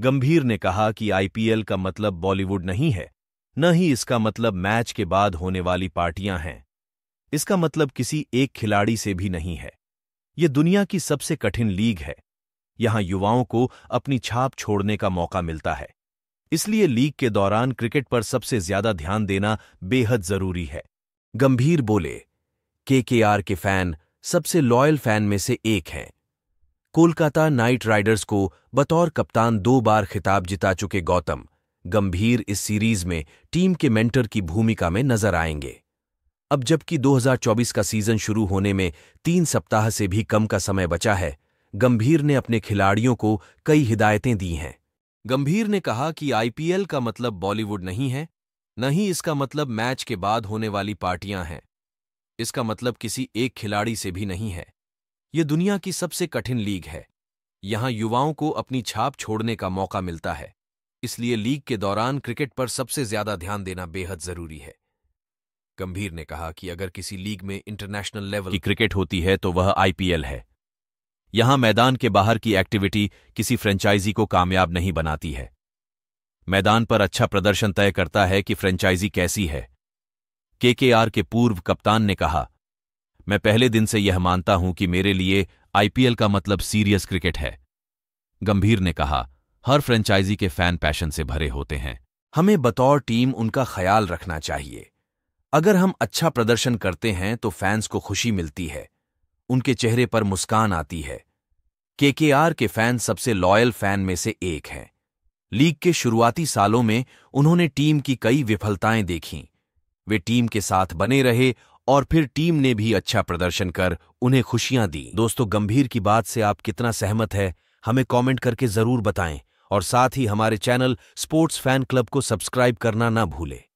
गंभीर ने कहा कि आईपीएल का मतलब बॉलीवुड नहीं है न ही इसका मतलब मैच के बाद होने वाली पार्टियां हैं इसका मतलब किसी एक खिलाड़ी से भी नहीं है ये दुनिया की सबसे कठिन लीग है यहां युवाओं को अपनी छाप छोड़ने का मौका मिलता है इसलिए लीग के दौरान क्रिकेट पर सबसे ज्यादा ध्यान देना बेहद जरूरी है गंभीर बोले केकेआर के फैन सबसे लॉयल फैन में से एक हैं कोलकाता नाइट राइडर्स को बतौर कप्तान दो बार खिताब जिता चुके गौतम गंभीर इस सीरीज में टीम के मेंटर की भूमिका में नजर आएंगे अब जबकि 2024 का सीजन शुरू होने में तीन सप्ताह से भी कम का समय बचा है गंभीर ने अपने खिलाड़ियों को कई हिदायतें दी हैं गंभीर ने कहा कि आईपीएल का मतलब बॉलीवुड नहीं है न ही इसका मतलब मैच के बाद होने वाली पार्टियां हैं इसका मतलब किसी एक खिलाड़ी से भी नहीं है ये दुनिया की सबसे कठिन लीग है यहां युवाओं को अपनी छाप छोड़ने का मौका मिलता है इसलिए लीग के दौरान क्रिकेट पर सबसे ज्यादा ध्यान देना बेहद जरूरी है गंभीर ने कहा कि अगर किसी लीग में इंटरनेशनल लेवल की क्रिकेट होती है तो वह आईपीएल है यहां मैदान के बाहर की एक्टिविटी किसी फ्रेंचाइजी को कामयाब नहीं बनाती है मैदान पर अच्छा प्रदर्शन तय करता है कि फ्रेंचाइजी कैसी है केकेआर के पूर्व कप्तान ने कहा मैं पहले दिन से यह मानता हूं कि मेरे लिए आईपीएल का मतलब सीरियस क्रिकेट है गंभीर ने कहा हर फ्रेंचाइजी के फैन पैशन से भरे होते हैं हमें बतौर टीम उनका ख्याल रखना चाहिए अगर हम अच्छा प्रदर्शन करते हैं तो फैंस को खुशी मिलती है उनके चेहरे पर मुस्कान आती है केकेआर के फैन सबसे लॉयल फैन में से एक हैं लीग के शुरुआती सालों में उन्होंने टीम की कई विफलताएं देखीं वे टीम के साथ बने रहे और फिर टीम ने भी अच्छा प्रदर्शन कर उन्हें खुशियां दी दोस्तों गंभीर की बात से आप कितना सहमत है हमें कमेंट करके जरूर बताएं और साथ ही हमारे चैनल स्पोर्ट्स फैन क्लब को सब्सक्राइब करना ना भूलें